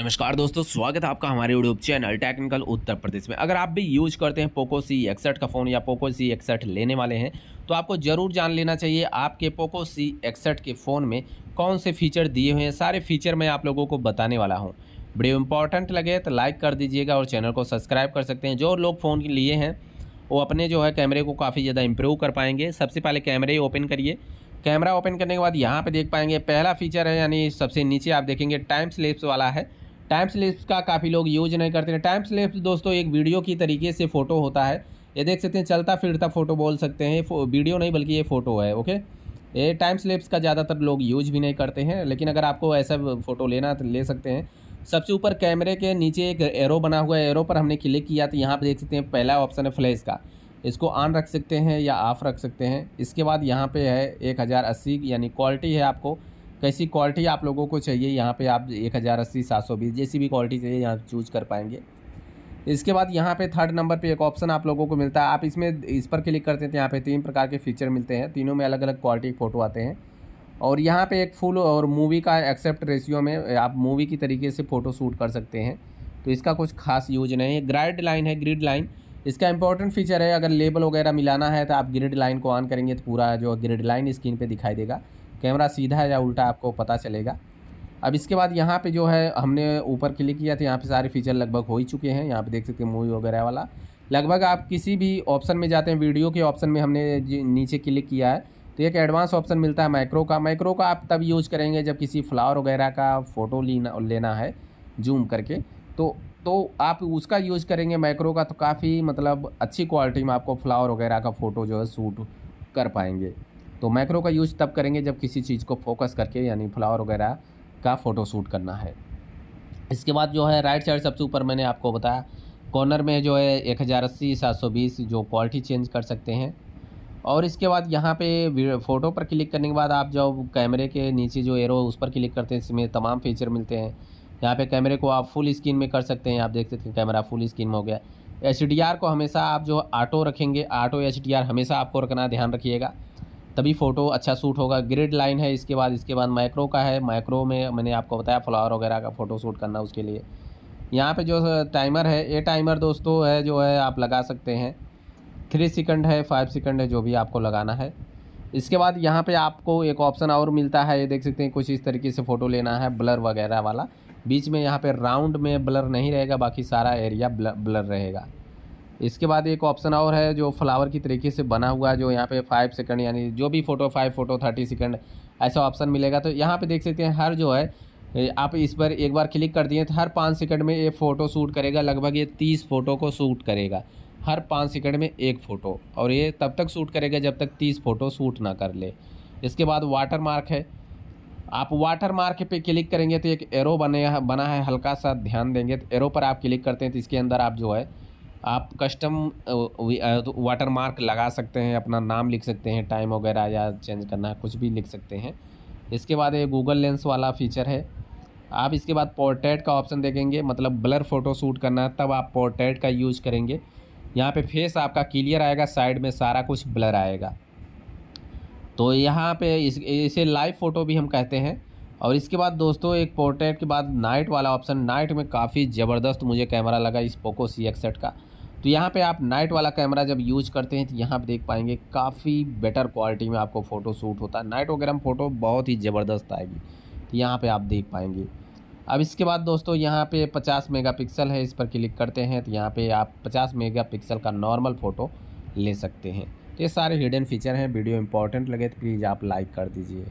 नमस्कार दोस्तों स्वागत है आपका हमारे YouTube channel technical Uttar Pradesh में अगर आप भी यूज करते हैं पोको सी एक्सठ का फ़ोन या पोको सी एक्सठ लेने वाले हैं तो आपको ज़रूर जान लेना चाहिए आपके पोको सी एक्सठ के फ़ोन में कौन से फीचर दिए हुए हैं सारे फीचर मैं आप लोगों को बताने वाला हूँ वीडियो इंपॉर्टेंट लगे तो लाइक कर दीजिएगा और चैनल को सब्सक्राइब कर सकते हैं जो लोग फ़ोन लिए हैं वो अपने जो है कैमरे को काफ़ी ज़्यादा इम्प्रूव कर पाएंगे सबसे पहले कैमरे ओपन करिए कैमरा ओपन करने के बाद यहाँ पर देख पाएंगे पहला फीचर है यानी सबसे नीचे आप देखेंगे टाइम स्लिप्स वाला है टाइम स्लिप्स का काफ़ी लोग यूज नहीं करते हैं टाइम स्लिप्स दोस्तों एक वीडियो की तरीके से फ़ोटो होता है ये देख सकते हैं चलता फिरता फ़ोटो बोल सकते हैं वीडियो नहीं बल्कि ये फ़ोटो है ओके ये टाइम स्लिप्स का ज़्यादातर लोग यूज भी नहीं करते हैं लेकिन अगर आपको ऐसा फ़ोटो लेना तो ले सकते हैं सबसे ऊपर कैमरे के नीचे एक एरो बना हुआ है एरो पर हमने क्लिक किया तो यहाँ पर देख सकते हैं पहला ऑप्शन है फ्लैश का इसको ऑन रख सकते हैं या ऑफ़ रख सकते हैं इसके बाद यहाँ पे है एक हज़ार अस्सी यानी क्वालिटी है आपको कैसी क्वालिटी आप लोगों को चाहिए यहाँ पे आप एक हज़ार अस्सी सात सौ बीस जैसी भी क्वालिटी चाहिए यहाँ चूज कर पाएंगे इसके बाद यहाँ पे थर्ड नंबर पे एक ऑप्शन आप लोगों को मिलता है आप इसमें इस पर क्लिक करते हैं तो यहाँ पे तीन प्रकार के फीचर मिलते हैं तीनों में अलग अलग क्वालिटी के फ़ोटो आते हैं और यहाँ पर एक फुल और मूवी का एक्सेप्ट रेशियो में आप मूवी की तरीके से फ़ोटो शूट कर सकते हैं तो इसका कुछ खास यूज नहीं है ग्राइड लाइन है ग्रिड लाइन इसका इंपॉर्टेंट फीचर है अगर लेबल वगैरह मिलाना है तो आप ग्रिड लाइन को ऑन करेंगे तो पूरा जो ग्रिड लाइन स्क्रीन पर दिखाई देगा कैमरा सीधा या उल्टा आपको पता चलेगा अब इसके बाद यहाँ पे जो है हमने ऊपर क्लिक किया था तो यहाँ पे सारे फीचर लगभग हो ही चुके हैं यहाँ पे देख सकते हैं मूवी वगैरह वाला लगभग आप किसी भी ऑप्शन में जाते हैं वीडियो के ऑप्शन में हमने नीचे क्लिक किया है तो एक एडवांस ऑप्शन मिलता है माइक्रो का माइक्रो का आप तब यूज़ करेंगे जब किसी फ्लावर वगैरह का फ़ोटो लेना लेना है जूम करके तो तो आप उसका यूज़ करेंगे माइक्रो का तो काफ़ी मतलब अच्छी क्वालिटी में आपको फ्लावर वगैरह का फ़ोटो जो है सूट कर पाएंगे तो मैक्रो का यूज तब करेंगे जब किसी चीज़ को फोकस करके यानी फ्लावर वगैरह का फोटो शूट करना है इसके बाद जो है राइट साइड सबसे ऊपर मैंने आपको बताया कॉर्नर में जो है एक हज़ार अस्सी सात सौ बीस जो क्वालिटी चेंज कर सकते हैं और इसके बाद यहाँ पे फ़ोटो पर क्लिक करने के बाद आप जब कैमरे के नीचे जो एरो उस पर क्लिक करते हैं इसमें तमाम फीचर मिलते हैं यहाँ पे कैमरे को आप फुल स्क्रीन में कर सकते हैं आप देख सकते हैं कैमरा फुल स्क्रीन में हो गया एच को हमेशा आप जो ऑटो रखेंगे ऑटो एच हमेशा आपको रखना ध्यान रखिएगा तभी फ़ोटो अच्छा सूट होगा ग्रिड लाइन है इसके बाद इसके बाद माइक्रो का है माइक्रो में मैंने आपको बताया फ्लावर वगैरह का फ़ोटो शूट करना उसके लिए यहाँ पे जो टाइमर है ए टाइमर दोस्तों है जो है आप लगा सकते हैं थ्री सेकंड है फाइव सेकंड है जो भी आपको लगाना है इसके बाद यहाँ पे आपको एक ऑप्शन और मिलता है ये देख सकते हैं कुछ इस तरीके से फ़ोटो लेना है ब्लर वगैरह वाला बीच में यहाँ पे राउंड में ब्लर नहीं रहेगा बाकी सारा एरिया ब्लर रहेगा इसके बाद एक ऑप्शन और है जो फ्लावर की तरीके से बना हुआ है जो यहाँ पे फाइव सेकंड यानी जो भी photo five photo thirty second ऐसा ऑप्शन मिलेगा तो यहाँ पे देख सकते हैं हर जो है आप इस पर एक बार क्लिक कर दिए तो हर पाँच सेकंड में ये फ़ोटो शूट करेगा लगभग ये तीस फ़ोटो को शूट करेगा हर पाँच सेकंड में एक फ़ोटो और ये तब तक शूट करेगा जब तक तीस फ़ोटो शूट ना कर ले इसके बाद वाटर मार्क है आप वाटर मार्क पे क्लिक करेंगे तो एक एरो बने बना है हल्का सा ध्यान देंगे तो एरो पर आप क्लिक करते हैं तो इसके अंदर आप जो है आप कस्टम वाटर मार्क लगा सकते हैं अपना नाम लिख सकते हैं टाइम वगैरह या चेंज करना कुछ भी लिख सकते हैं इसके बाद ये गूगल लेंस वाला फीचर है आप इसके बाद पोर्ट्रेट का ऑप्शन देखेंगे मतलब ब्लर फ़ोटो शूट करना है तब आप पोर्ट्रेट का यूज करेंगे यहाँ पे फेस आपका क्लियर आएगा साइड में सारा कुछ ब्लर आएगा तो यहाँ पे इस इसे लाइव फ़ोटो भी हम कहते हैं और इसके बाद दोस्तों एक पोर्ट्रेट के बाद नाइट वाला ऑप्शन नाइट में काफ़ी ज़बरदस्त मुझे कैमरा लगा इस पोको सी एक्सेट का तो यहाँ पे आप नाइट वाला कैमरा जब यूज करते हैं तो यहाँ पे देख पाएंगे काफ़ी बेटर क्वालिटी में आपको फ़ोटो शूट होता है नाइट वगैरह फ़ोटो बहुत ही ज़बरदस्त आएगी तो यहाँ पर आप देख पाएंगे अब इसके बाद दोस्तों यहाँ पर पचास मेगा है इस पर क्लिक करते हैं तो यहाँ पर आप पचास मेगा का नॉर्मल फ़ोटो ले सकते हैं तो ये सारे हिडन फीचर हैं वीडियो इंपॉर्टेंट लगे तो प्लीज़ आप लाइक कर दीजिए